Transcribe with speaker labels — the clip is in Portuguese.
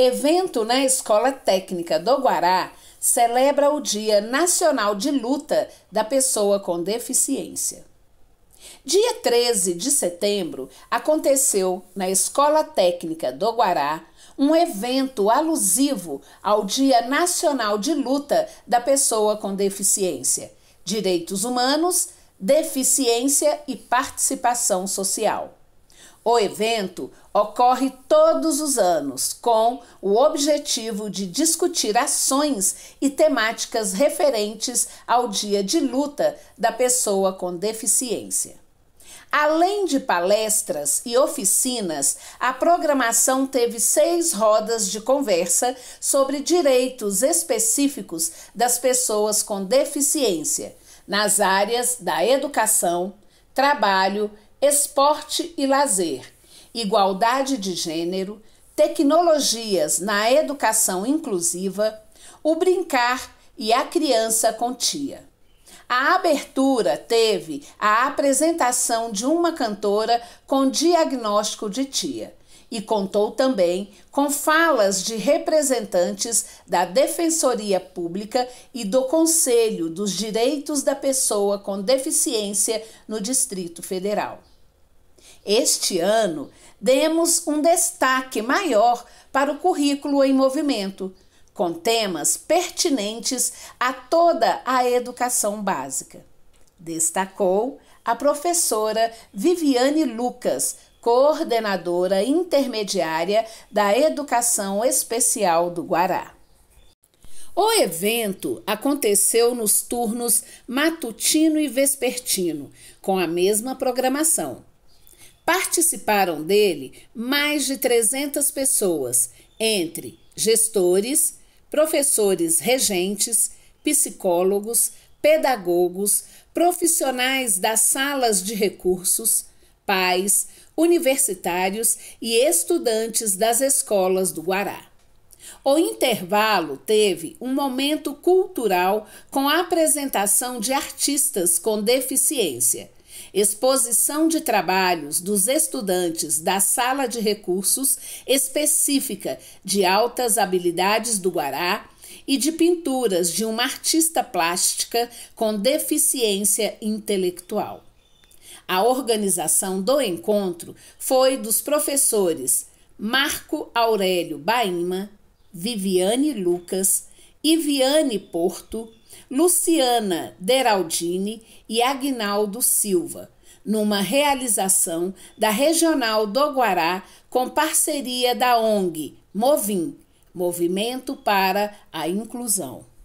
Speaker 1: Evento na Escola Técnica do Guará celebra o Dia Nacional de Luta da Pessoa com Deficiência. Dia 13 de setembro aconteceu na Escola Técnica do Guará um evento alusivo ao Dia Nacional de Luta da Pessoa com Deficiência, Direitos Humanos, Deficiência e Participação Social. O evento ocorre todos os anos com o objetivo de discutir ações e temáticas referentes ao dia de luta da pessoa com deficiência. Além de palestras e oficinas, a programação teve seis rodas de conversa sobre direitos específicos das pessoas com deficiência nas áreas da educação, trabalho, esporte e lazer, igualdade de gênero, tecnologias na educação inclusiva, o brincar e a criança com tia. A abertura teve a apresentação de uma cantora com diagnóstico de tia e contou também com falas de representantes da Defensoria Pública e do Conselho dos Direitos da Pessoa com Deficiência no Distrito Federal. Este ano, demos um destaque maior para o currículo em movimento, com temas pertinentes a toda a educação básica. Destacou a professora Viviane Lucas, coordenadora intermediária da Educação Especial do Guará. O evento aconteceu nos turnos matutino e vespertino, com a mesma programação. Participaram dele mais de 300 pessoas, entre gestores, professores regentes, psicólogos, pedagogos, profissionais das salas de recursos, pais, universitários e estudantes das escolas do Guará. O intervalo teve um momento cultural com a apresentação de artistas com deficiência, exposição de trabalhos dos estudantes da Sala de Recursos específica de altas habilidades do Guará e de pinturas de uma artista plástica com deficiência intelectual. A organização do encontro foi dos professores Marco Aurélio Baima, Viviane Lucas, Iviane Porto, Luciana Deraldini e Agnaldo Silva, numa realização da Regional do Guará com parceria da ONG Movim, Movimento para a Inclusão.